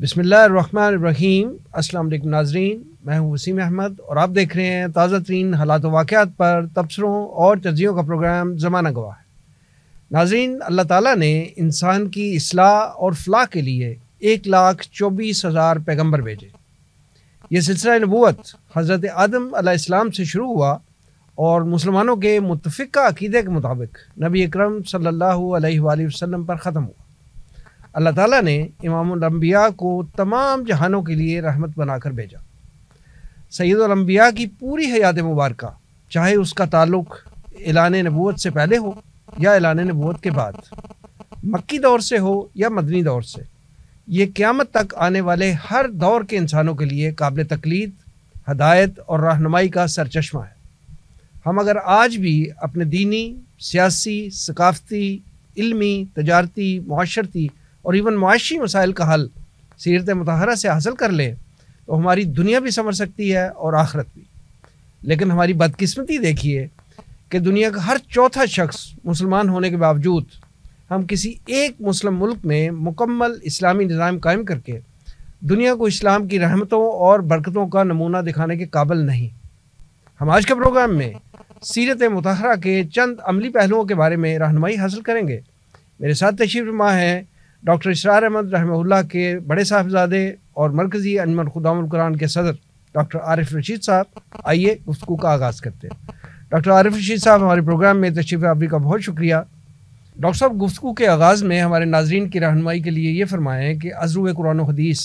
बसमीम अस्सलाम नाजरीन मैं हूं वसीम अहमद और आप देख रहे हैं ताज़ा तरीन हालात वाक़ात पर तबसरों और तरजीहों का प्रोग्राम ज़माना गवाह है नाजरीन अल्लाह ताला ने इंसान की असलाह और फलाह के लिए एक लाख चौबीस हज़ार पैगम्बर भेजे ये सिलसिला नबूत हज़रत आदम आसमाम से शुरू हुआ और मुसलमानों के मुतफ़ा अकीदे के मुताबिक नबी अक्रम सल्ला वसम पर ख़त्म हुआ अल्लाह ताला ने इमामबिया को तमाम जहानों के लिए रहमत बनाकर भेजा सैदुलम्बिया की पूरी हयात मुबारक चाहे उसका ताल्लुक एलान नबूत से पहले हो या एलान नबूत के बाद मक्की दौर से हो या मदनी दौर से ये क़्यामत तक आने वाले हर दौर के इंसानों के लिए काबिल तकलीद हदायत और रहनुमाई का सरचश्मा है हम अगर आज भी अपने दीनी सियासी सकाफ़ती इलमी तजारती माशरती और इवन माशी मसाइल का हल सीरत मतहरा से हासिल कर लें तो हमारी दुनिया भी समझ सकती है और आखरत भी लेकिन हमारी बदकस्मती देखिए कि दुनिया का हर चौथा शख्स मुसलमान होने के बावजूद हम किसी एक मुस्लिम मुल्क में मुकम्मल इस्लामी निज़ाम कायम करके दुनिया को इस्लाम की रहमतों और बरकतों का नमूना दिखाने के काबिल नहीं हम आज के प्रोग्राम में सीरत मतहरा के चंद अमली पहलुओं के बारे में रहनमाई हासिल करेंगे मेरे साथ तशीफ़ माँ हैं डॉक्टर इसरार अहमद रहमल के बड़े साहबजादे और मरकज़ी अनमर खुदाम के सदर डॉक्टर आरिफ रशीद साहब आइए गुफ्तु का आगाज़ करते हैं डॉक्टर आरिफ रशीद साहब हमारे प्रोग्राम में तशरीफ आबरी का बहुत शुक्रिया डॉक्टर साहब गुफ्तु के आगाज़ में हमारे नाजरन की रहनमाई के लिए ये फरमाएँ कि अजरु कुरान हदीस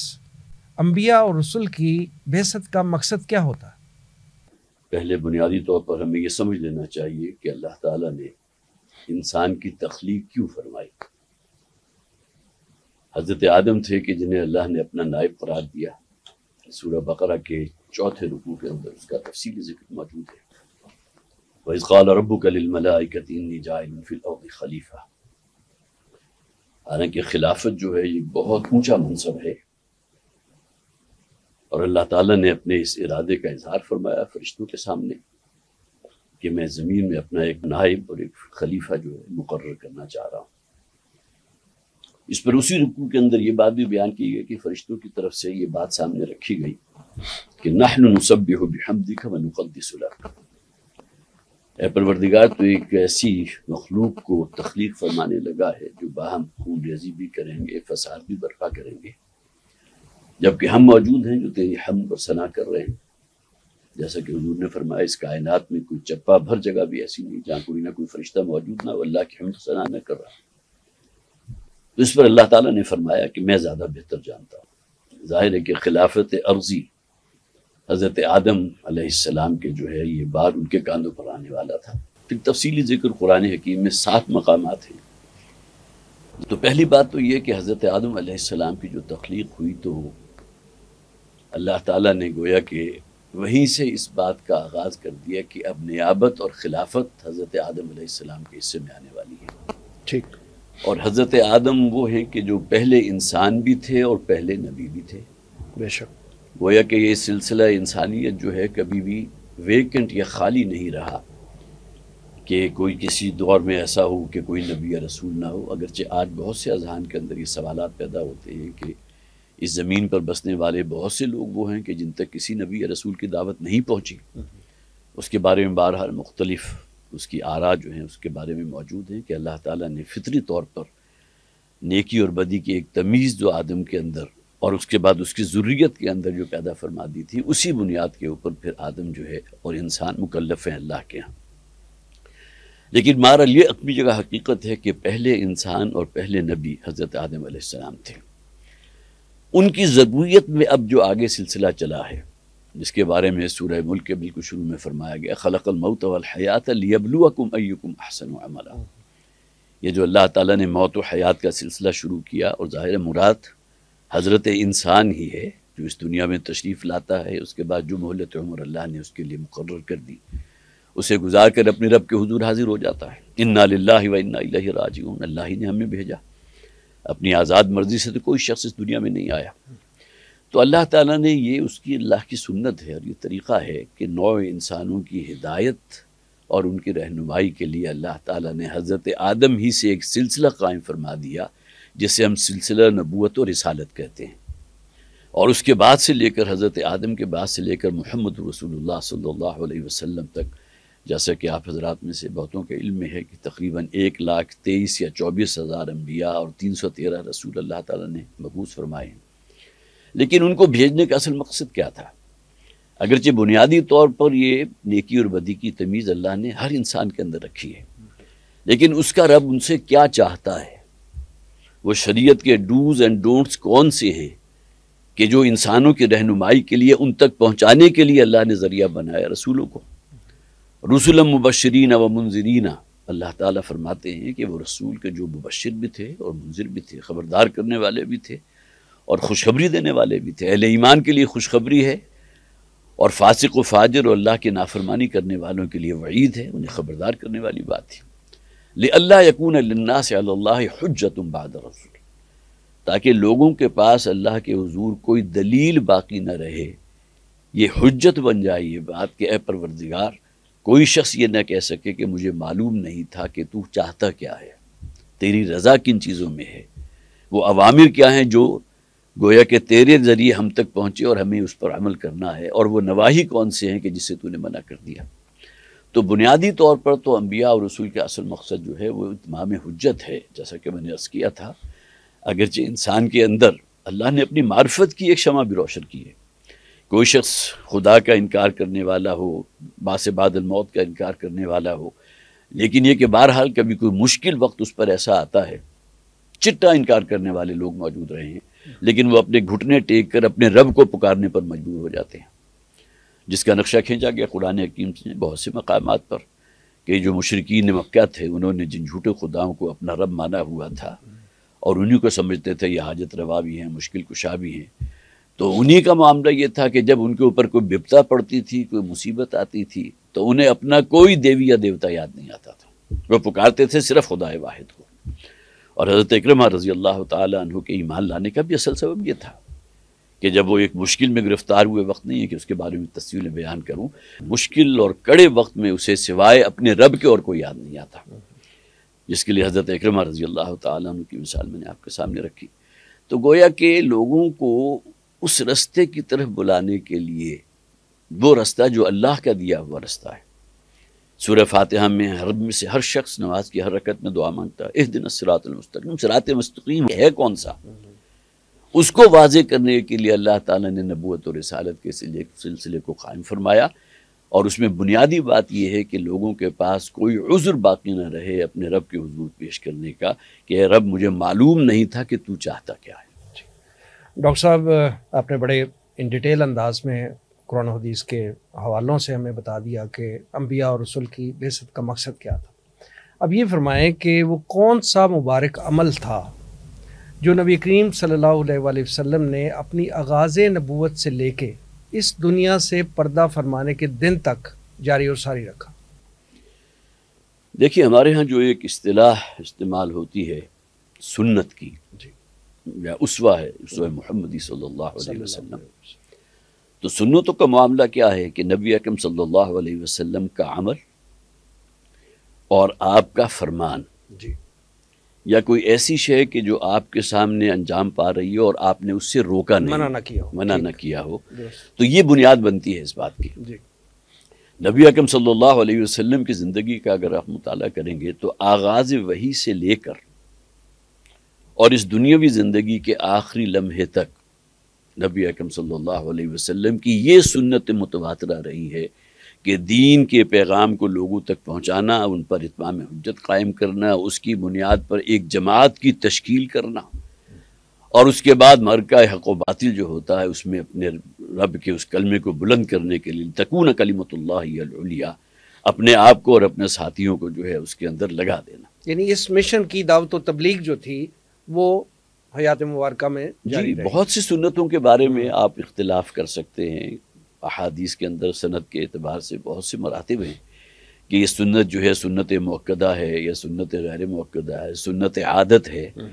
अम्बिया और रसुल की बेसत का मकसद क्या होता है पहले बुनियादी तौर पर हमें यह समझ लेना चाहिए कि अल्लाह ताला ने इंसान की तख्लीक क्यों फरमाई हज़रत आदम थे कि जिन्हें अल्लाह ने अपना नायब करार दिया सूर्य बकरा के चौथे रुकू के अंदर उसका तफसी जिक्र मौजूद है वज़ाल रबू कलमलाकतीन खलीफा हालांकि खिलाफत जो है ये बहुत ऊंचा मनसब है और अल्लाह ताला ने अपने इस इरादे का इजहार फरमाया फरिश्तों के सामने कि मैं ज़मीन में अपना एक नायब और एक खलीफा जो है मुकर करना चाह रहा हूँ इस पर उसी रुकू के अंदर ये बात भी बयान की गई कि फरिश्तों की तरफ से ये बात सामने रखी गई कि नहनुसब हमदी का वनुकदसला परवरदिगार तो एक ऐसी मखलूक को तख्लीक फरमाने लगा है जो बाहम खून रेजी भी करेंगे फसाद भी बर्फा करेंगे जबकि हम मौजूद हैं जो तेरी हम पर सना कर रहे हैं जैसा कि हजूर ने फरमाया इस कायनात में कोई चप्पा भर जगह भी ऐसी नहीं जहाँ कोई ना कोई फरिश्ता मौजूद ना अल्लाह की हम सना न कर रहा तो इस पर अल्लाह ताला ने फरमाया कि मैं ज़्यादा बेहतर जानता हूँ ज़ाहिर है कि खिलाफत अर्जी हज़रत आदम आसमाम के जो है ये बार उनके कानों पर आने वाला था फिर तफसीली जिक्र कुरान हकीम में सात मकाम हैं तो पहली बात तो ये कि हज़रत आदम आसमाम की जो तख्लीक हुई तो अल्लाह ताला ने गोया कि वहीं से इस बात का आगाज़ कर दिया कि अब नियाबत और खिलाफत हज़रत आदम के हिस्से में आने वाली है ठीक और हज़रत आदम वो हैं कि जो पहले इंसान भी थे और पहले नबी भी थे बेशक गोया कि ये सिलसिला इंसानियत जो है कभी भी वेकेंट या खाली नहीं रहा कि कोई किसी दौर में ऐसा हो कि कोई नबी या रसूल ना हो अगरचे आज बहुत से अजहान के अंदर ये सवाल पैदा होते हैं कि इस ज़मीन पर बसने वाले बहुत से लोग वो हैं कि जिन तक किसी नबी या रसूल की दावत नहीं पहुँची हम्म। उसके बारे में हर मुख्तलिफ़ उसकी आरा जो हैं उसके बारे में मौजूद हैं कि अल्लाह ताला ने फितरी तौर पर नेकी और बदी की एक तमीज़ जो आदम के अंदर और उसके बाद उसकी ज़रूरीत के अंदर जो पैदा फरमा दी थी उसी बुनियाद के ऊपर फिर आदम जो है और इंसान मुकलफ़ हैं अल्लाह के यहाँ लेकिन मारा ये अपनी जगह हकीकत है कि पहले इंसान और पहले नबी हज़रत आदम थे उनकी ज़रूरीत में अब जो आगे सिलसिला चला है जिसके बारे में सूर मुल्क के बिल्कुल शुरू में फरमाया गया खलकलमौत हयात लियबलुअकुम अयुकुम अहसन अमला ये जो अल्लाह ताला ने मौत और हयात का सिलसिला शुरू किया और ज़ाहिर मुराद हज़रत इंसान ही है जो इस दुनिया में तशरीफ़ लाता है उसके बाद जो मोहलत उमर अल्लाह ने उसके लिए मुकर कर दी उसे गुजार कर अपने रब के हजूर हाजिर हो जाता है इन्ना व इन्ना राजी अल्लाह ही ने हमें भेजा अपनी आज़ाद मर्ज़ी से तो कोई शख्स इस दुनिया में नहीं आया तो अल्लाह ताला ने ये उसकी अल्लाह की सुन्नत है और ये तरीक़ा है कि नौ इंसानों की हिदायत और उनकी रहनुमाई के लिए अल्लाह ताला ने हज़रत आदम ही से एक सिलसिला कायम फरमा दिया जिसे हम सिलसिला नबूत और रिसालत कहते हैं और उसके बाद से लेकर हज़रत आदम के बाद से लेकर मोहम्मद रसूलुल्लाह सल्लल्लाहु अलैहि वसल्लम तक जैसा कि आप हजरात में से बहुतों के इल्म में है कि तकरीबन एक लाख तेईस या चौबीस हज़ार अम्बिया और तीन सौ तेरह रसूल अल्लाह ताला ने मबूस फरमाए हैं लेकिन उनको भेजने का असल मकसद क्या था अगरचे बुनियादी तौर पर ये नेकी और बदी की तमीज़ अल्लाह ने हर इंसान के अंदर रखी है लेकिन उसका रब उनसे क्या चाहता है वो शरीयत के डूज एंड डोंट्स कौन से हैं कि जो इंसानों की रहनुमाई के लिए उन तक पहुँचाने के लिए अल्लाह ने ज़रिया बनाया रसूलों को रसुल मुबशरीना व मुनजरीना अल्लाह ताला फरमाते हैं कि वो रसूल के जो मुबशर भी थे और मुंजिर भी थे ख़बरदार करने वाले भी थे और खुशखबरी देने वाले भी थे अहले ईमान के लिए खुशखबरी है और फासिक व फाजर और अल्लाह की नाफरमानी करने वालों के लिए वईद है उन्हें ख़बरदार करने वाली बात थी ले अल्लाह यकून लन्ना से अल्लाह हजतम बाद रसूल ताकि लोगों के पास अल्लाह के हजूर कोई दलील बाकी न रहे ये हजत बन जाए ये बात कि ए परवरदिगार कोई शख्स ये न कह सके कि मुझे मालूम नहीं था कि तू चाहता क्या है तेरी रज़ा किन चीज़ों में है वो अवामिर क्या हैं जो गोया के तेरे ज़रिए हम तक पहुँचे और हमें उस पर अमल करना है और वो नवाही कौन से हैं कि जिसे तूने मना कर दिया तो बुनियादी तौर पर तो अम्बिया और रसूल के असल मकसद जो है वो इतमाम हजत है जैसा कि मैंने अर्ज़ किया था अगरचे इंसान के अंदर अल्लाह ने अपनी मार्फत की एक शमा भी रोशन की है कोई शख्स खुदा का इनकार करने वाला हो बास बादल मौत का इनकार करने वाला हो लेकिन यह कि बहरहाल कभी कोई मुश्किल वक्त उस पर ऐसा आता है चिट्टा इनकार करने वाले लोग मौजूद रहे हैं लेकिन वो अपने घुटने टेक कर अपने रब को पुकारने पर मजबूर हो जाते हैं जिसका नक्शा खींचा गया कुरान हकीम से बहुत से मकाम पर कि जो मशरकिन मक्का थे उन्होंने जिन झूठे खुदाओं को अपना रब माना हुआ था और उन्हीं को समझते थे ये हाजत रवा भी हैं मुश्किल कुशा भी हैं तो उन्हीं का मामला ये था कि जब उनके ऊपर कोई विपता पड़ती थी कोई मुसीबत आती थी तो उन्हें अपना कोई देवी या देवता याद नहीं आता था वो पुकारते थे सिर्फ खुदा वाहिद को और हज़रत इक्रमा रज़ी अल्लाह तु के ईमान लाने का भी असल सबब यह था कि जब वो एक मुश्किल में गिरफ़्तार हुए वक्त नहीं है कि उसके बारे में तस्वीर बयान करूँ मुश्किल और कड़े वक्त में उसे सिवाए अपने रब के और कोई याद नहीं आता जिसके लिए हज़रत इक्रमा रज़ी अल्लाह तु की मिसाल मैंने आपके सामने रखी तो गोया के लोगों को उस रस्ते की तरफ बुलाने के लिए वो रास्ता जो अल्लाह का दिया हुआ रास्ता है सूर फातह में हर में से हर शख्स नमाज की हर रकत में दुआ मांगता है इस दिन सरातमस्तकीम सरात मस्तकीम है कौन सा उसको वाज करने के लिए अल्लाह ताला ने नबूत और रसालत के सिलसिले को कायम फरमाया और उसमें बुनियादी बात यह है कि लोगों के पास कोई उज़र बाकी ना रहे अपने रब के हजूर पेश करने का कि रब मुझे मालूम नहीं था कि तू चाहता क्या है डॉक्टर साहब आपने बड़े इन डिटेल अंदाज में कुरान हदीस के हवालों से हमें बता दिया कि अम्बिया और रसुल की बेसत का मकसद क्या था अब ये फरमाएं कि वो कौन सा मुबारक अमल था जो नबी करीम सल्लल्लाहु अलैहि वसल्लम ने अपनी आगाज़ नबूत से लेके इस दुनिया से पर्दा फरमाने के दिन तक जारी और सारी रखा देखिए हमारे यहाँ जो एक अलाह इस्तेमाल होती है सुन्नत की या उसवा है उसवा मोहम्मदी सल्लल्लाहु तो सुन्नतों का मामला क्या है कि नबी अकम सल्लल्लाहु अलैहि वसल्लम का अमल और आपका फरमान जी या कोई ऐसी शय कि जो आपके सामने अंजाम पा रही हो और आपने उससे रोका नहीं मना ना किया हो मना ना किया हो तो ये बुनियाद बनती है इस बात की नबी अकम सल्लल्लाहु अलैहि वसल्लम की ज़िंदगी का अगर आप मुताल करेंगे तो आगाज़ वही से लेकर और इस दुनियावी ज़िंदगी के आखिरी लम्हे तक नबी अकम सल्लल्लाहु अलैहि वसल्लम की ये सुन्नत मुतवात रही है कि दीन के पैगाम को लोगों तक पहुँचाना उन पर इतमाम हजत कायम करना उसकी बुनियाद पर एक जमात की तश्कील करना और उसके बाद मरका हक व बातिल जो होता है उसमें अपने रब के उस कलमे को बुलंद करने के लिए तकून कलीमतुल्लिया अपने आप को और अपने साथियों को जो है उसके अंदर लगा देना यानी इस मिशन की दावत तबलीग जो थी वो हयात मुबारक में जी बहुत सी सुन्नतों के बारे में आप इख्तलाफ कर सकते हैं अहादीस के अंदर सनत के अतबार से बहुत से मरातब हैं कि ये सुन्नत जो है सुन्नत मौक़दा है या सुन्नत गैर मौक़दा है सुन्नत आदत है हम्म।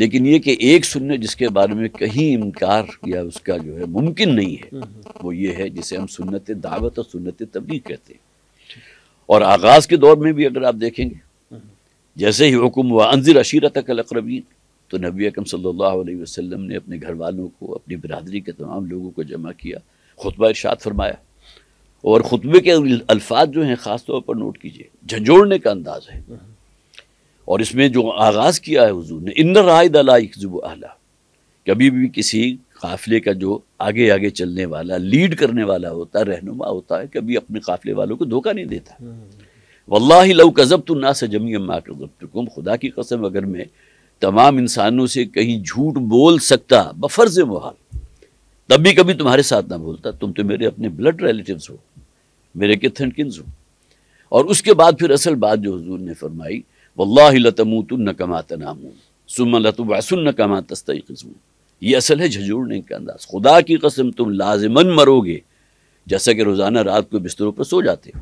लेकिन ये कि एक सुन्नत जिसके बारे में कहीं इनकार या उसका जो है मुमकिन नहीं है हम्म, हम्म। वो ये है जिसे हम सुन्नत दावत और सुन्नत तबलीग कहते हैं और आगाज़ के दौर में भी अगर आप देखेंगे जैसे ही हुकुम हुआ अनजिर अशीरत अकलकरबीन तो नबी अकम सल्ला वसम ने अपने घर वालों को अपनी बरदरी के तमाम लोगों को जमा किया खुतबा इर्शाद फरमाया और ख़ुतबे के अल्फाज जो हैं ख़ास तौर पर नोट कीजिए झंझोड़ने का अंदाज है और इसमें जो आगाज़ किया है हजू ने इन रायद अलाजुब आला कभी भी किसी काफ़िले का जो आगे आगे चलने वाला लीड करने वाला होता है रहनुमा होता है कभी अपने काफ़िले वालों को धोखा नहीं देता हम्म। वल्ला लऊ कज़ब तो ना से जमी माँ कर खुदा की कसम अगर मैं तमाम इंसानों से कहीं झूठ बोल सकता बफर्ज मोहाल तब भी कभी तुम्हारे साथ ना बोलता तुम तो मेरे अपने ब्लड रिलेटिव्स हो मेरे के थनकिन हो और उसके बाद फिर असल बात जो हजूर ने फरमाई वल्लाह तुम न कमात नामून सुम लतुबासन न कमा तस्तई कसून ये असल है झजूड़ने का अंदाज खुदा की कसम तुम लाजमन मरोगे जैसा कि रोज़ाना रात को बिस्तरों पर सो जाते हो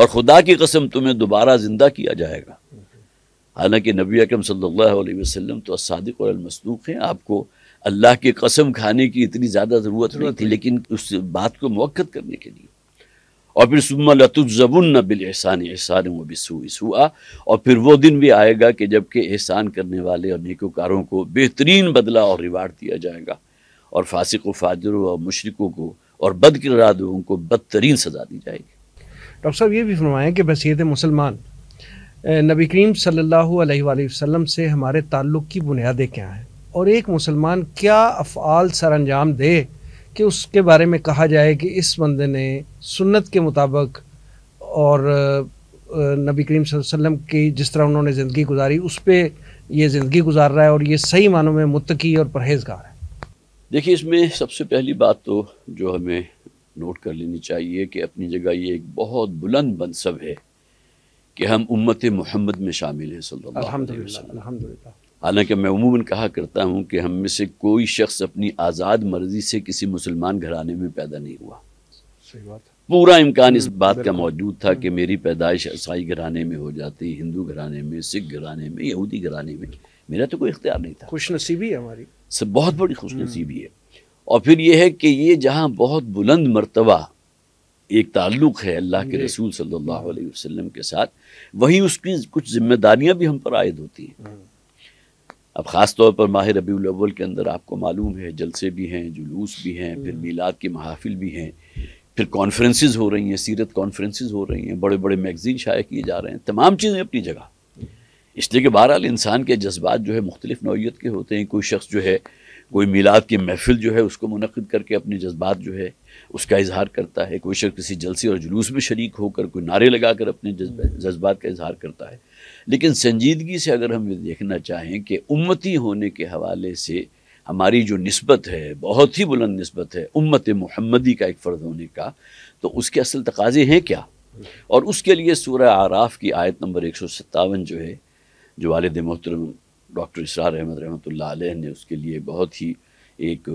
और खुदा की कसम तुम्हें दोबारा ज़िंदा किया जाएगा हालांकि नबी अकरम सल्लल्लाहु अलैहि वसल्लम तो सादिक और मसदूक हैं आपको अल्लाह की कसम खाने की इतनी ज़्यादा ज़रूरत नहीं थी लेकिन उस बात को मौक़त करने के लिए और फिर सुम्मा लतुजबुन बिल एहसान एहसान व बिसुआ और फिर वो दिन भी आएगा कि जबकि एहसान करने वाले और नेकोकारों को बेहतरीन बदला और रिवार्ड दिया जाएगा और फासिक व फाजरों और मशरकों को और बद को बदतरीन सजा दी जाएगी डॉक्टर साहब ये भी फरमाएँ कि बसीत मुसलमान नबी करीम सल्लल्लाहु अलैहि वसल्लम से हमारे ताल्लुक़ की बुनियादें क्या हैं और एक मुसलमान क्या अफ़ाल अंजाम दे कि उसके बारे में कहा जाए कि इस बंदे ने सुन्नत के मुताबिक और नबी करीम वसल्लम की जिस तरह उन्होंने ज़िंदगी गुजारी उस पर यह ज़िंदगी गुजार रहा है और ये सही मानों में मुतकी और परहेजगार है देखिए इसमें सबसे पहली बात तो जो हमें नोट कर लेनी चाहिए कि अपनी जगह ये एक बहुत बुलंद मनसब है कि हम उम्मत मोहम्मद में शामिल हैं हालांकि मैं उमूमन कहा करता हूँ कि हम में से कोई शख्स अपनी आज़ाद मर्जी से किसी मुसलमान घराने में पैदा नहीं हुआ पूरा इम्कान इस हम्म, बात का मौजूद था कि हम्म। मेरी पैदाइश ईसाई घराने में हो जाती हिंदू घराने में सिख घराने में यहूदी घराने में मेरा तो कोई इख्तियार नहीं था खुश नसीबी है हमारी सब बहुत बड़ी खुश नसीबी हम्म। है और फिर यह है कि ये जहाँ बहुत बुलंद मरतबा एक ताल्लुक़ है अल्लाह के रसूल सल्लल्लाहु अलैहि वसल्लम के साथ वहीं उसकी कुछ जिम्मेदारियां भी हम पर आयद होती हैं हम्म। अब ख़ास तौर पर माह रबी अव्वल के अंदर आपको मालूम है जलसे भी हैं जुलूस भी हैं फिर हम्म। मीलाद के महाफिल भी हैं फिर कॉन्फ्रेंस हो रही हैं सीरत कॉन्फ्रेंस हो रही हैं बड़े बड़े मैगज़ीन शाये किए जा रहे हैं तमाम चीज़ें अपनी जगह इसलिए कि बहरहाल इंसान के जज्बात जो है मुख्तलिफ नौीयत के होते हैं कोई शख्स जो है कोई मिलाद की महफिल जो है उसको मनद करके अपने जज्बात जो है उसका इजहार करता है कोई शख्स किसी जलसे और जुलूस में शरीक होकर कोई नारे लगाकर अपने जज्बात का इजहार करता है लेकिन संजीदगी से अगर हम ये देखना चाहें कि उम्मती होने के हवाले से हमारी जो नस्बत है बहुत ही बुलंद नस्बत है उम्मत मुहम्मदी का एक फ़र्द होने का तो उसके असल तकाजे हैं क्या और उसके लिए सूर्य आराफ की आयत नंबर एक सौ सत्तावन जो है जो वालद मोहतरम डॉक्टर इसरार अहमद रहमत ने उसके लिए बहुत ही एक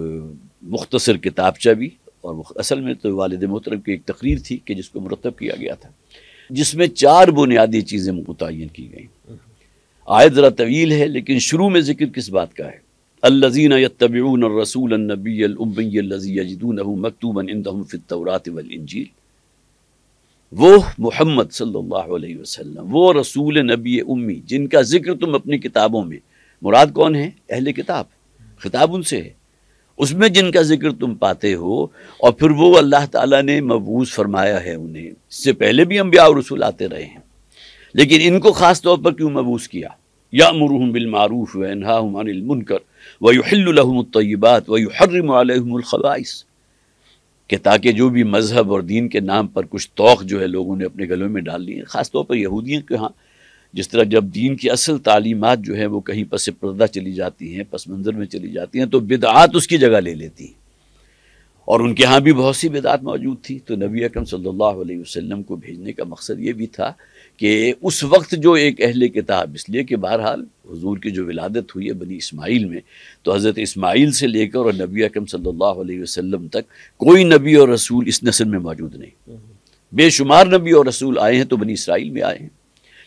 मुख्तसर किताबचा भी और वो असल में तो वालद मोहतरम की एक तकरीर थी कि जिसको मुरतब किया गया था जिसमें चार बुनियादी चीज़ें मुतन की गई आयत ज़रा तवील है लेकिन शुरू में जिक्र किस बात का है अल्लजीन यतबून रसूल नबीबीजून उम्मीदून मकतूबन इंदम फ़ितौरात वलंजील वो मोहम्मद सल्लल्लाहु वो रसूल नबी उम्मी जिनका जिक्र तुम अपनी किताबों में मुराद कौन है अहल किताब खिताब उनसे है उसमें जिनका जिक्र तुम पाते हो और फिर वो अल्लाह ताला ने मबूस फरमाया है उन्हें इससे पहले भी अम्बिया और रसूल आते रहे हैं लेकिन इनको ख़ास तौर पर क्यों मबूस किया या मरहम बिलमारूफ़ वनहा हमानकर वयुहमतबात वयुहरमलखवाइस कि ताकि जो भी मज़हब और दीन के नाम पर कुछ तोक़ जो है लोगों ने अपने गलों में डाल लिए खासतौर ख़ास तौर पर यहूदियों के यहाँ जिस तरह जब दीन की असल तालीमत जो है वो कहीं पस पर्दा चली जाती हैं पस मंज़र में चली जाती हैं तो बिदात उसकी जगह ले लेती हैं और उनके यहाँ भी बहुत सी बिदात मौजूद थी तो नबी अकरम सल्लल्लाहु अलैहि वसल्लम को भेजने का मकसद ये भी था कि उस वक्त जो एक अहल किताब इसलिए कि बहरहाल हजूर की जो विलादत हुई है बनी इस्माइल में तो हज़रत इसमाइल से लेकर और नबी अकरम सल्लल्लाहु अलैहि वसल्लम तक कोई नबी और रसूल इस नसल में मौजूद नहीं हम्म। बेशुमार नबी और रसूल आए हैं तो बनी इसराइल में आए हैं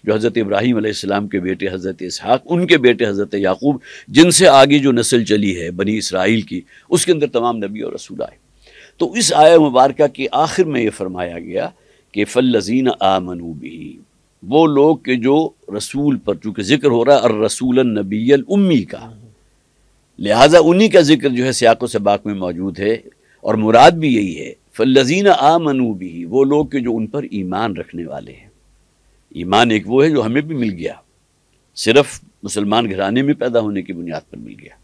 जो हज़रत इब्राहीम आसमाम के बेटे हज़रत इसहाक़ उनके बेटे हज़रत याकूब जिनसे आगे जो नस्ल चली है बनी इसराइल की उसके अंदर तमाम नबी और रसूल आए तो इस आय मुबारक के आखिर में ये फरमाया गया कि आ आमनूबी वो लोग के जो रसूल पर चूँकि ज़िक्र हो रहा है अर रसूल नबील उम्मी का लिहाजा उन्हीं का जिक्र जो है सियाको सबाक में मौजूद है और मुराद भी यही है आ आमनूबी वो लोग के जो उन पर ईमान रखने वाले हैं ईमान एक वो है जो हमें भी मिल गया सिर्फ मुसलमान घराने में पैदा होने की बुनियाद पर मिल गया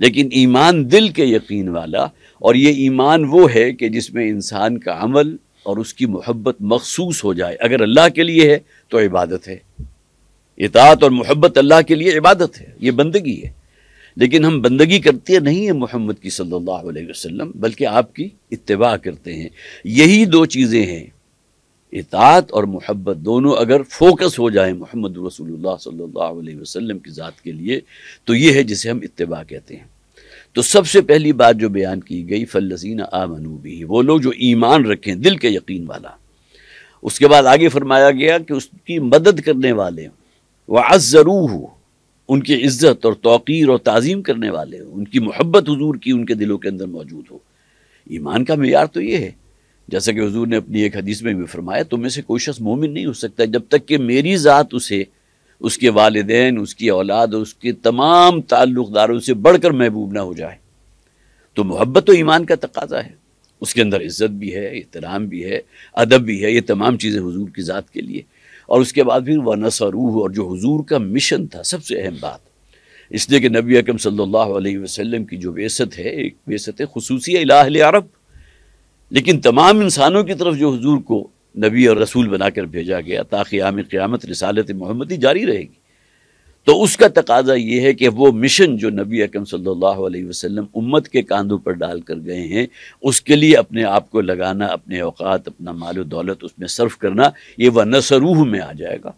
लेकिन ईमान दिल के यकीन वाला और ये ईमान वो है कि जिसमें इंसान का अमल और उसकी मोहब्बत मखसूस हो जाए अगर अल्लाह के लिए है तो इबादत है इतात और मोहब्बत अल्लाह के लिए इबादत है ये बंदगी है लेकिन हम बंदगी करते नहीं है मोहम्मद की सल्लल्लाहु अलैहि वसल्लम बल्कि आपकी इतवा करते हैं यही दो चीज़ें हैं इतात और मोहब्बत दोनों अगर फोकस हो जाए मोहम्मद रसूलुल्लाह सल्लल्लाहु अलैहि वसल्लम की ज़ात के लिए तो ये है जिसे हम इत्तबा कहते हैं तो सबसे पहली बात जो बयान की गई फलजीना आमनूबी वो लोग जो ईमान रखें दिल के यकीन वाला उसके बाद आगे फरमाया गया कि उसकी मदद करने वाले व अज़रूह उनकी इज्जत और तोक़ीर और तज़ीम करने वाले उनकी मोहब्बत हजूर की उनके दिलों के अंदर मौजूद हो ईमान का मैार तो ये है जैसा कि हजूर ने अपनी एक हदीस में भी फरमाया तो मैं से कोई शख्स मोमिन नहीं हो सकता जब तक कि मेरी ज़ात उसे उसके वालदेन उसकी औलाद उसके तमाम ताल्लुकदारों से बढ़कर महबूब ना हो जाए तो मोहब्बत तो ईमान का तकाजा है उसके अंदर इज्जत भी है एहतराम भी है अदब भी है ये तमाम चीज़ें हजूर की ज़ात के लिए और उसके बाद फिर वह नसरूह और जो हजूर का मिशन था सबसे अहम बात इसलिए कि नबी अकम सल्ला वसलम की जो बेसत है एक बेसत है खसूसी अरब लेकिन तमाम इंसानों की तरफ जो हजूर को नबी और रसूल बनाकर भेजा गया ताकि आम क़्यामत रसालत ही जारी रहेगी तो उसका तकाजा ये है कि वो मिशन जो नबी अकम सल्लल्लाहु वसम उम्मत के कांधों पर डाल कर गए हैं उसके लिए अपने आप को लगाना अपने अवकात अपना माल दौलत उसमें सर्व करना ये वह नसरूह में आ जाएगा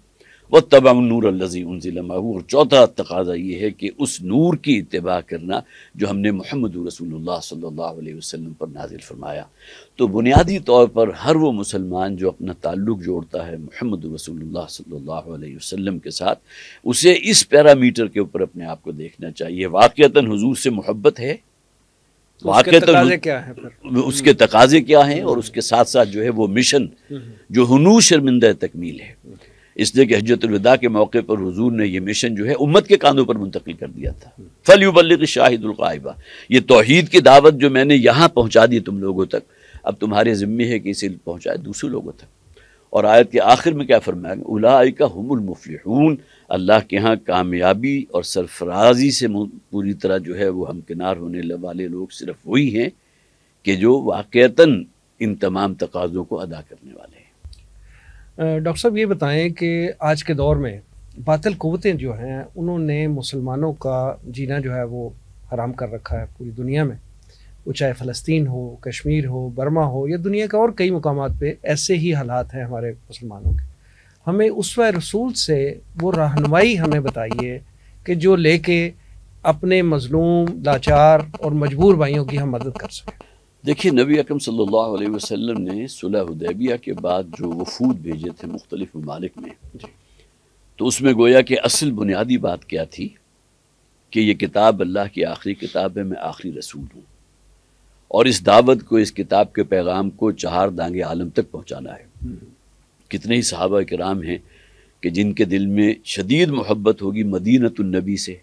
व तबा नूर अल्लजी और चौथा तकाजा ये है कि उस नूर की इतबा करना जो हमने महमद रसूल सल्लल्लाहु पर नाजिल फरमाया तो बुनियादी तौर पर हर वो मुसलमान जो अपना ताल्लुक़ जोड़ता है महमद रसूल सल्लल्लाहु के साथ उसे इस पैरामीटर के ऊपर अपने आप को देखना चाहिए वाक़ता हजूर से मोहब्बत है वाक़ क्या है उसके तकाजे क्या हैं और उसके साथ साथ जो है वो मिशन जो हनू शर्मिंदा तकमील है इसलिए कि हजरतलविदा के मौके पर हजूर ने यह मिशन जो है उम्मत के कानों पर मुंतकिल कर दिया था के शाहिदुल्कबा ये तोहद की दावत जो मैंने यहाँ पहुँचा दी तुम लोगों तक अब तुम्हारे ज़िम्मे है कि इसे पहुँचाए दूसरे लोगों तक और आयत के आखिर में क्या फरमाएंगे उलाई का हमलमफून अल्लाह के यहाँ कामयाबी और सरफराजी से पूरी तरह जो है वह हमकिनार होने वाले लोग सिर्फ वही हैं कि जो वाक़ता इन तमाम तकाज़ों को अदा करने वाले हैं डॉक्टर साहब ये बताएं कि आज के दौर में बातल कुतें जो हैं उन्होंने मुसलमानों का जीना जो है वो हराम कर रखा है पूरी दुनिया में वो चाहे फ़लस्तीन हो कश्मीर हो बर्मा हो या दुनिया के और कई मकाम पे ऐसे ही हालात हैं हमारे मुसलमानों के हमें उस रसूल से वो रहनमाई हमें बताइए कि जो लेके अपने मज़लूम लाचार और मजबूर भाइयों की हम मदद कर सकें देखिए नबी अकम सल्लल्लाहु अलैहि वसल्लम ने सुलह हुदैबिया के बाद जो वफूद भेजे थे मुख्तलिफ ममालिक में तो उसमें गोया कि असल बुनियादी बात क्या थी कि ये किताब अल्लाह की आखिरी किताब है मैं आखिरी रसूल हूँ और इस दावत को इस किताब के पैगाम को चार दांगे आलम तक पहुँचाना है हम्म। कितने ही सहाबा कराम हैं कि जिनके दिल में शदीद मोहब्बत होगी मदीनतुलनबी से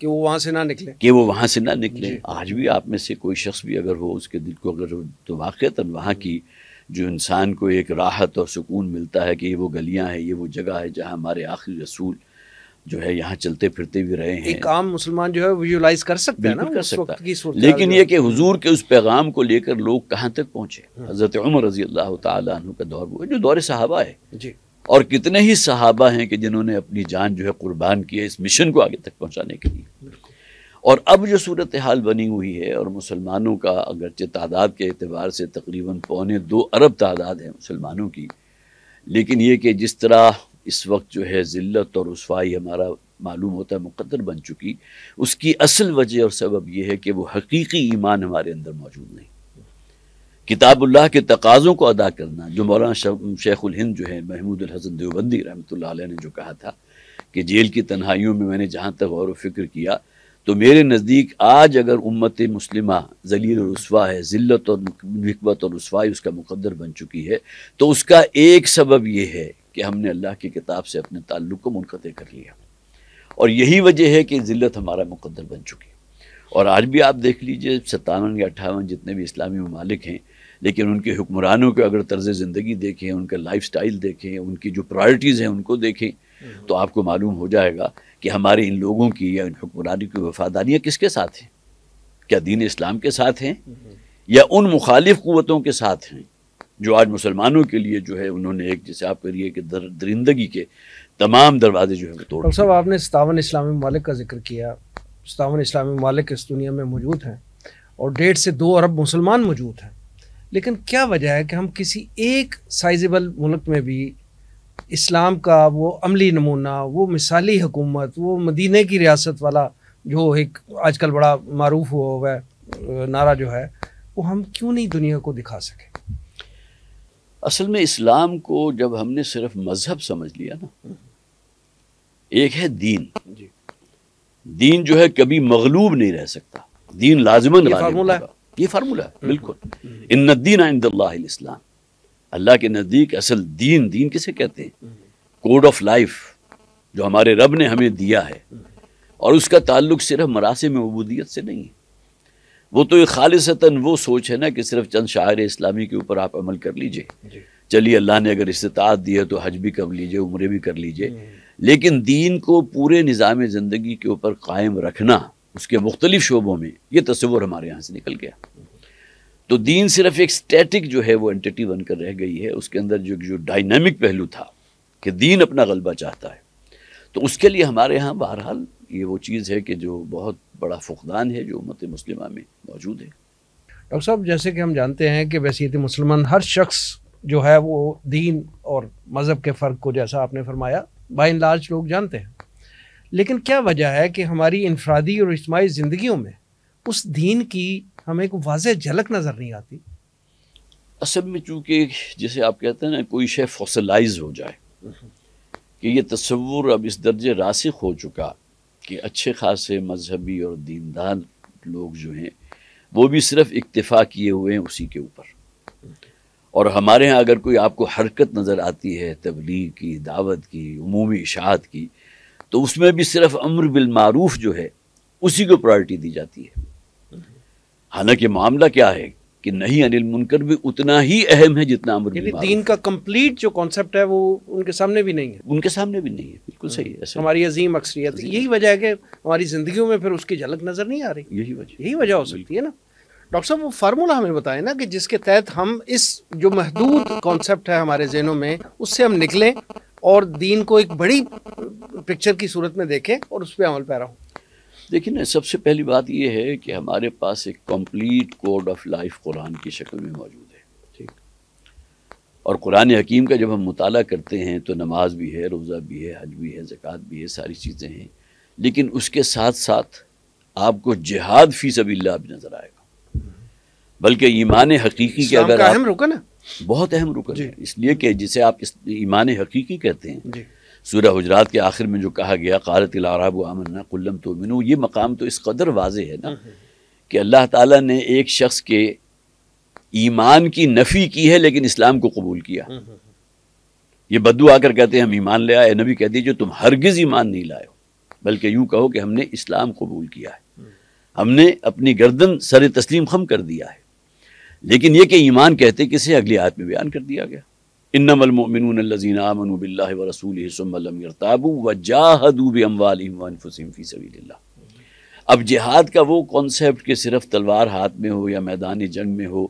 कि वो वहाँ से ना निकले कि वो वहाँ से ना निकले आज भी आप में से कोई शख्स भी अगर हो उसके दिल को अगर तो वाक़ता वहाँ की जो इंसान को एक राहत और सुकून मिलता है कि ये वो गलियाँ हैं ये वो जगह है जहाँ हमारे आखिरी रसूल जो है यहाँ चलते फिरते भी रहे हैं एक आम मुसलमान जो है विजुलाइज कर सकते हैं ना कर सकता की लेकिन ये कि हुजूर के उस पैगाम को लेकर लोग कहाँ तक पहुँचे हाँ। हज़रत उमर रजी अल्लाह तु का दौर वो जो दौरे साहबा है जी और कितने ही सहाबा हैं कि जिन्होंने अपनी जान जो है कुर्बान की है इस मिशन को आगे तक पहुंचाने के लिए और अब जो सूरत हाल बनी हुई है और मुसलमानों का अगरचे तादाद के अतबार से तकरीबन पौने दो अरब तादाद है मुसलमानों की लेकिन ये कि जिस तरह इस वक्त जो है ज़िल्लत और रसवाई हमारा मालूम होता है मुकदर बन चुकी उसकी असल वजह और सबब यह है कि वो हकीकी ईमान हमारे अंदर मौजूद नहीं किताबुल्लाह के तकाज़ों को अदा करना जो मौलाना शेखुल हिंद जो है महमूद हसन देवबंदी रहमत ने जो कहा था कि जेल की तन्हाइयों में मैंने जहाँ तक गौर फिक्र किया तो मेरे नज़दीक आज अगर उम्मत मुस्लिम जलील रसवा है ज़िलत और नकबत और रसवाई उसका मुकदर बन चुकी है तो उसका एक सबब यह है कि हमने अल्लाह की किताब से अपने ताल्लुक़ को मुनक़ कर लिया और यही वजह है कि ज़िलत हमारा मुकदर बन चुकी है और आज भी आप देख लीजिए सत्तावन या अट्ठावन जितने भी इस्लामी ममालिक हैं लेकिन उनके हुक्मरानों के अगर तर्ज ज़िंदगी देखें उनका लाइफ स्टाइल देखें उनकी जो प्रायरिटीज़ हैं उनको देखें हम्म। तो आपको मालूम हो जाएगा कि हमारे इन लोगों की या इन हुक्मरानी की वफादारियाँ किसके साथ हैं क्या दीन इस्लाम के साथ हैं हम्म। या उन मुखालिफ क़वतों के साथ हैं जो आज मुसलमानों के लिए जो है उन्होंने एक जैसे आप करिए कि दर, दरिंदगी के तमाम दरवाजे जो है वो तोड़ साहब आपने सतावन इस्लामी ममालिक का जिक्र किया सतावन इस्लामी ममालिक इस दुनिया में मौजूद हैं और डेढ़ से दो अरब मुसलमान मौजूद हैं लेकिन क्या वजह है कि हम किसी एक साइजेबल मुल्क में भी इस्लाम का वो अमली नमूना वो मिसाली हुकूमत वो मदीने की रियासत वाला जो एक आजकल बड़ा मरूफ हुआ हुआ है नारा जो है वो हम क्यों नहीं दुनिया को दिखा सके असल में इस्लाम को जब हमने सिर्फ मज़हब समझ लिया ना एक है दीन दीन जो है कभी मगलूब नहीं रह सकता दीन लाजमन फार्मूला है ये फार्मूला है बिल्कुल इन दीन इंदल्लाम अल्लाह के नज़दीक असल दीन दीन किसे कहते हैं कोड ऑफ लाइफ जो हमारे रब ने हमें दिया है और उसका ताल्लुक सिर्फ में मबूदियत से नहीं है वो तो एक खालिशता वो सोच है ना कि सिर्फ चंद शायर इस्लामी के ऊपर आप अमल कर लीजिए चलिए अल्लाह ने अगर इस्तात दी है तो हज भी कर लीजिए उम्र भी कर लीजिए हम्म। लेकिन दीन को पूरे निज़ाम ज़िंदगी के ऊपर कायम रखना उसके मुख्तलिफ शोबों में ये तस्वुर हमारे यहाँ से निकल गया तो दीन सिर्फ एक स्टैटिक जो है वो एंटिटी बनकर रह गई है उसके अंदर जो जो डायनामिक पहलू था कि दीन अपना गलबा चाहता है तो उसके लिए हमारे यहाँ बहरहाल ये वो चीज़ है कि जो बहुत बड़ा फुकदान है जो मत मुसलिमा में मौजूद है डॉक्टर साहब जैसे कि हम जानते हैं कि वैसीत मुसलमान हर शख्स जो है वो दीन और मज़हब के फ़र्क को जैसा आपने फरमाया बाई लार्ज लोग जानते हैं लेकिन क्या वजह है कि हमारी इनफरादी और इज्तमी ज़िंदगियों में उस दीन की हमें कोई वाज झलक नज़र नहीं आती असल में चूँकि जैसे आप कहते हैं ना कोई शे फोसलाइज हो जाए कि यह तस्वुर अब इस दर्जे रासिक हो चुका कि अच्छे खासे मजहबी और दीनदार लोग जो हैं वो भी सिर्फ इक्तफा किए हुए हैं उसी के ऊपर और हमारे यहाँ अगर कोई आपको हरकत नज़र आती है तबलीग की दावत की अमूमी इशात की तो उसमें भी सिर्फ अम्र बिलमारूफ जो है उसी को प्रायोरिटी दी जाती है हालांकि मामला क्या है कि नहीं अनिल मुनकर भी उतना ही अहम है जितना अमर दीन का कंप्लीट जो कॉन्सेप्ट है वो उनके सामने भी नहीं है उनके सामने भी नहीं है बिल्कुल सही है हमारी अजीम अक्सरियत यही वजह है कि हमारी जिंदगी में फिर उसकी झलक नजर नहीं आ रही यही वजह यही वजह हो सकती है ना डॉक्टर साहब वो फार्मूला हमें बताएं ना कि जिसके तहत हम इस जो महदूद कॉन्सेप्ट है हमारे जहनों में उससे हम निकलें और दीन को एक बड़ी पिक्चर की सूरत में देखें और उस पर अमल पैरा हो देखिए ना सबसे पहली बात यह है कि हमारे पास एक कम्प्लीट कोड ऑफ लाइफ कुरान की शक्ल में मौजूद है ठीक और कुरान हकीम का जब हम मुताल करते हैं तो नमाज भी है रोज़ा भी है हज भी है ज़क़़त भी है सारी चीज़ें हैं लेकिन उसके साथ साथ आपको जिहाद फी सबील्ला भी नज़र आएगा बल्कि ईमान हकीकी के अगर आप रुकन है बहुत अहम रुकन है इसलिए कि जिसे आप ईमान हकीकी कहते हैं जी। सूर्य हजरात के आखिर में जो कहा गया क़ारत आरब आमन्ना कुल्लम तो मिनू ये मकाम तो इस कदर वाज है ना हम्म, हम्म। कि अल्लाह ताला ने एक शख्स के ईमान की नफ़ी की है लेकिन इस्लाम को कबूल किया हम्म, ये बद्दू आकर कहते हैं हम ईमान ले आए नबी कहती है जो तुम हरगिज़ ईमान नहीं लाए बल्कि यूँ कहो कि हमने इस्लाम कबूल किया है हमने अपनी गर्दन सर तस्लीम खम कर दिया है लेकिन ये कि ईमान कहते किसे अगली आयत में बयान कर दिया गया इन्नमलमिनज़ीन आमन व अब जिहाद का वो कॉन्सेप्ट कि सिर्फ तलवार हाथ में हो या मैदान जंग में हो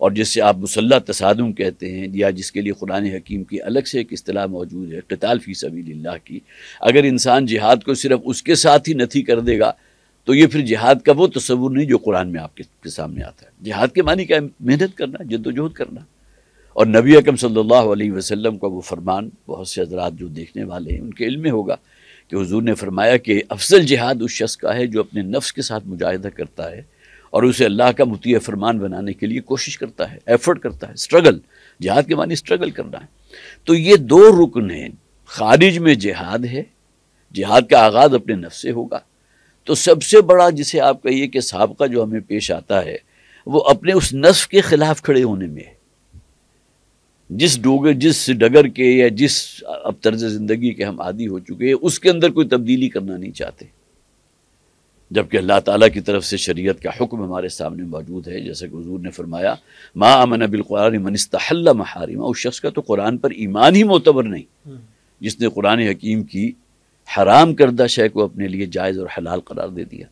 और जिससे आप मुसल्ला तसादम कहते हैं या जिसके लिए कुरान हकीम की अलग से एक अतलाह मौजूद है कताल फ़ी सभी की अगर इंसान जिहाद को सिर्फ उसके साथ ही नथी कर देगा तो ये फिर जिहाद का वो तस्वुर नहीं जो कुरान में आपके सामने आता है जिहाद के मानी क्या मेहनत करना जद्दोजहद करना और नबी अकम सल्लल्लाहु अलैहि वसल्लम का वो फरमान बहुत से हजरात जो देखने वाले हैं उनके इल्म में होगा कि हुजूर ने फरमाया कि अफजल जिहाद उस शख्स का है जो अपने नफ्स के साथ मुजाहिदा करता है और उसे अल्लाह का मुतिया फरमान बनाने के लिए कोशिश करता है एफर्ट करता है स्ट्रगल जिहाद के मानी स्ट्रगल करना है तो ये दो रुकन हैं खारिज में जिहाद है जिहाद का आगाज़ अपने नफ से होगा तो सबसे बड़ा जिसे आप कहिए कि सबका जो हमें पेश आता है वो अपने उस नफ़ के ख़िलाफ़ खड़े होने में है जिस डोगर जिस डगर के या जिस अब तर्ज ज़िंदगी के हम आदि हो चुके हैं उसके अंदर कोई तब्दीली करना नहीं चाहते जबकि अल्लाह ताला की तरफ से शरीयत का हुक्म हमारे सामने मौजूद है जैसे कि हजूर ने फरमाया माँ अमन बिलकुरान मनस्तहल्ला महारिमा उस शख्स का तो कुरान पर ईमान ही मोतबर नहीं हम्म। जिसने कुरान हकीम की हराम करदा शय को अपने लिए जायज़ और हलाल करार दे दिया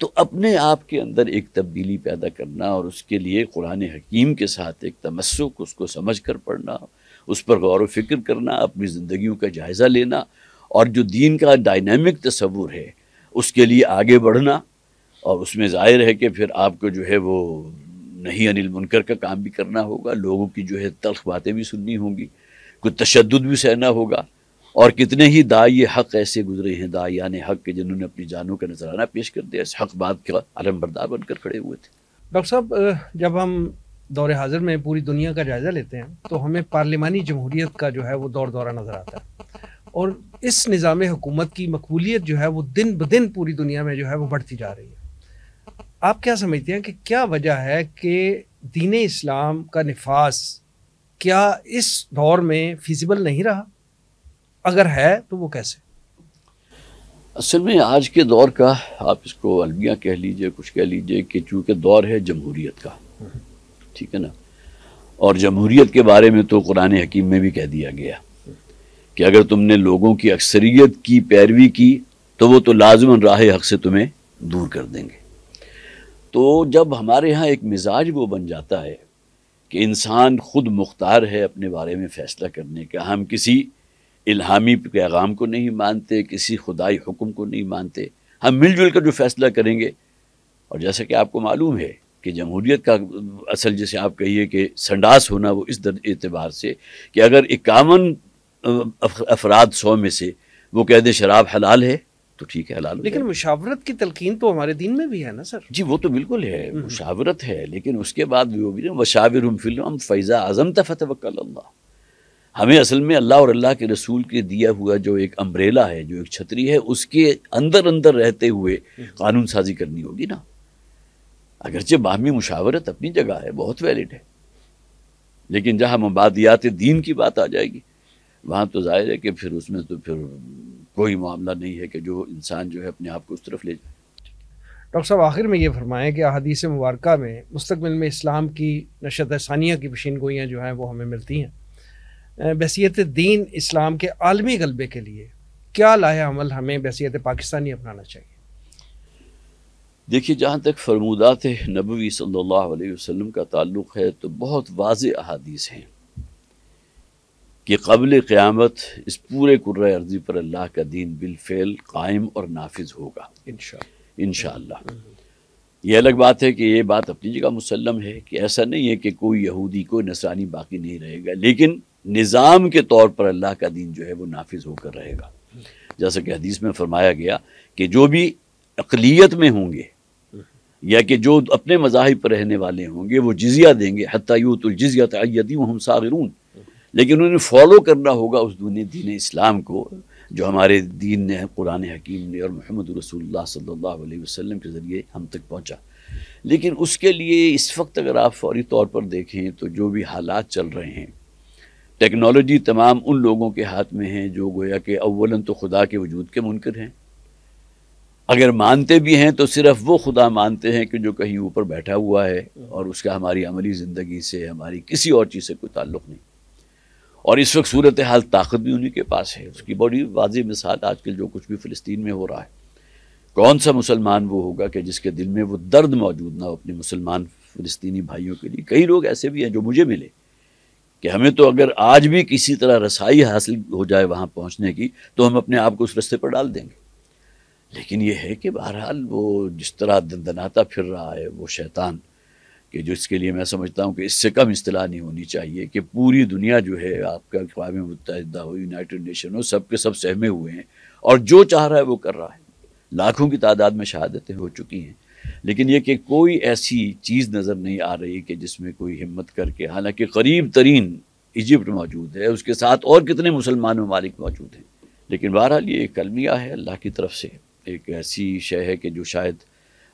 तो अपने आप के अंदर एक तब्दीली पैदा करना और उसके लिए कुरान हकीम के साथ एक तमस्क उसको समझ कर पढ़ना उस पर गौर व फिक्र करना अपनी ज़िंदगी का जायज़ा लेना और जो दीन का डायनमिक तस्वूर है उसके लिए आगे बढ़ना और उसमें ज़ाहिर है कि फिर आपको जो है वो नहीं अनिल मुनकर का काम भी करना होगा लोगों की जो है तलख बातें भी सुननी होंगी कुछ तशद भी सहना होगा और कितने ही दाई हक ऐसे गुजरे हैं दायान हक के जिन्होंने अपनी जानों का नजराना पेश कर दिया इस हक बात का आलम बरदार बनकर खड़े हुए थे डॉक्टर साहब जब हम दौरे हाजिर में पूरी दुनिया का जायज़ा लेते हैं तो हमें पार्लिमानी जमहूरीत का जो है वो दौर दौरा नज़र आता है और इस निज़ाम हुकूमत की मकबूलीत जो है वो दिन ब दिन पूरी दुनिया में जो है वो बढ़ती जा रही है आप क्या समझते हैं कि क्या वजह है कि दीन इस्लाम का नफाज क्या इस दौर में फिजिबल नहीं रहा अगर है तो वो कैसे असल में आज के दौर का आप इसको अलमिया कह लीजिए कुछ कह लीजिए कि चूँकि दौर है जमहूरीत का ठीक है ना और जमहूरीत के बारे में तो कुरान हकीम में भी कह दिया गया कि अगर तुमने लोगों की अक्सरियत की पैरवी की तो वो तो लाजमन राह हक से तुम्हें दूर कर देंगे तो जब हमारे यहाँ एक मिजाज वो बन जाता है कि इंसान ख़ुद मुख्तार है अपने बारे में फ़ैसला करने का हम किसी इल्हामी पैगाम को नहीं मानते किसी खुदाई हुक्म को नहीं मानते हम मिलजुल कर जो फैसला करेंगे और जैसा कि आपको मालूम है कि जमहूरीत का असल जैसे आप कहिए कि संडास होना वो इस एतबार से कि अगर इक्यावन अफराद सौ में से वो कह दे शराब हलाल है तो ठीक है हलाल लेकिन मुशावरत की तलकिन तो हमारे दिन में भी है ना सर जी वो तो बिल्कुल है हम्म। मुशावरत है लेकिन उसके बाद वो भी ना वशाविर फिल्म फैज़ा आज़म तफ़तवक्ल हमें असल में अल्लाह और अल्लाह के रसूल के दिया हुआ जो एक अम्ब्रेला है जो एक छतरी है उसके अंदर अंदर रहते हुए कानून साजी करनी होगी ना अगरचे बाहमी मुशावरत अपनी जगह है बहुत वैलिड है लेकिन जहाँ मबादियात दीन की बात आ जाएगी वहाँ तो जाहिर है कि फिर उसमें तो फिर कोई मामला नहीं है कि जो इंसान जो है अपने आप को उस तरफ ले जाए डॉक्टर साहब आखिर में ये फरमाएं कि अदीस मुबारक में मुस्तबिल में इस्लाम की नशत सानिया की पेशीन गोइयाँ जो हैं वो हमें मिलती हैं बसीत दीन इस्लाम के आलमी गलबे के लिए क्या लाए अमल हमें बसीत पाकिस्तानी अपनाना चाहिए देखिए जहाँ तक फरमूदात नबी सल्लल्लाहु अलैहि वसल्लम का ताल्लुक़ है तो बहुत वाज अहादीस हैं कि कबल क़्यामत इस पूरे कुर्र अर्जी पर अल्लाह का दीन बिलफ़ेल कायम और नाफिज होगा इन ये अलग बात है कि ये बात अपनी जगह मुसलम है कि ऐसा नहीं है कि कोई यहूदी कोई नसानी बाकी नहीं रहेगा लेकिन निज़ाम के तौर पर अल्लाह का दीन जो है वो नाफिज होकर रहेगा जैसा कि हदीस में फरमाया गया कि जो भी अकलीत में होंगे या कि जो अपने मजाहब पर रहने वाले होंगे वो जिजिया देंगे हत्यातुलजिया तयदी हम सागरून लेकिन उन्हें फॉलो करना होगा उस दुनिया दीन इस्लाम को जो हमारे दीन ने कुरान हकीम ने और महमद रसूल सल्ला अलैहि के ज़रिए हम तक पहुँचा लेकिन उसके लिए इस वक्त अगर आप फौरी तौर पर देखें तो जो भी हालात चल रहे हैं टेक्नोलॉजी तमाम उन लोगों के हाथ में है जो गोया कि अवला तो खुदा के वजूद के मुनकर हैं अगर मानते भी हैं तो सिर्फ वो खुदा मानते हैं कि जो कहीं ऊपर बैठा हुआ है और उसका हमारी अमली ज़िंदगी से हमारी किसी और चीज़ से कोई ताल्लुक़ नहीं और इस वक्त सूरत हाल ताकत भी उन्हीं के पास है उसकी बड़ी वाज मिसाल आजकल जो कुछ भी फ़लस्तीन में हो रहा है कौन सा मुसलमान वो होगा कि जिसके दिल में वो दर्द मौजूद ना हो अपने मुसलमान फ़लस्तनी भाइयों के लिए कई लोग ऐसे भी हैं जो मुझे मिले कि हमें तो अगर आज भी किसी तरह रसाई हासिल हो जाए वहाँ पहुँचने की तो हम अपने आप को उस रस्ते पर डाल देंगे लेकिन यह है कि बहरहाल वो जिस तरह दंदनाता फिर रहा है वो शैतान कि जिसके लिए मैं समझता हूँ कि इससे कम असलाह नहीं होनी चाहिए कि पूरी दुनिया जो है आपका अकवा मुतहदा हो यूनाइट नेशन हो सब के सब सहमे हुए हैं और जो चाह रहा है वो कर रहा है लाखों की तादाद में शहादतें हो चुकी हैं लेकिन ये कि कोई ऐसी चीज़ नज़र नहीं आ रही कि जिसमें कोई हिम्मत करके हालांकि करीब तरीन इजिप्ट मौजूद है उसके साथ और कितने मुसलमान ममालिक मौजूद हैं लेकिन बहरहाल ये एक कलमिया है अल्लाह की तरफ से एक ऐसी शय है कि जो शायद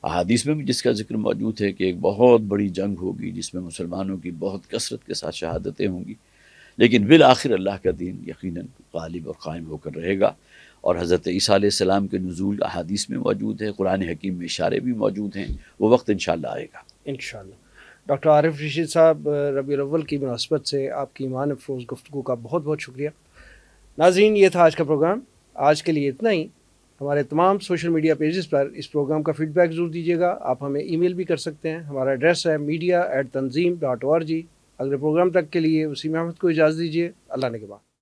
अहादीस में भी जिसका जिक्र मौजूद है कि एक बहुत बड़ी जंग होगी जिसमें मुसलमानों की बहुत कसरत के साथ शहादतें होंगी लेकिन बिल आखिर अल्लाह का दीन यकीन गालिब और क़ायम होकर रहेगा और हज़रत ईसीम के नज़ूल अहादीस में मौजूद है कुरान हकीम में इशारे भी मौजूद हैं वो वक्त इन आएगा इन डॉक्टर आरिफ रशीद साहब रबी अव्वल की मुनासबत से आपकी ईमान अफरोज़ गुफ्तु का बहुत बहुत शुक्रिया नाजीन ये था आज का प्रोग्राम आज के लिए इतना ही हमारे तमाम सोशल मीडिया पेजेस पर इस प्रोग्राम का फीडबैक ज़रूर दीजिएगा आप हमें ईमेल भी कर सकते हैं हमारा एड्रेस है media at Tanzeem dot O R G अगले प्रोग्राम तक के लिए उसी में को इजाज़त दीजिए अल्लाह ने के बाद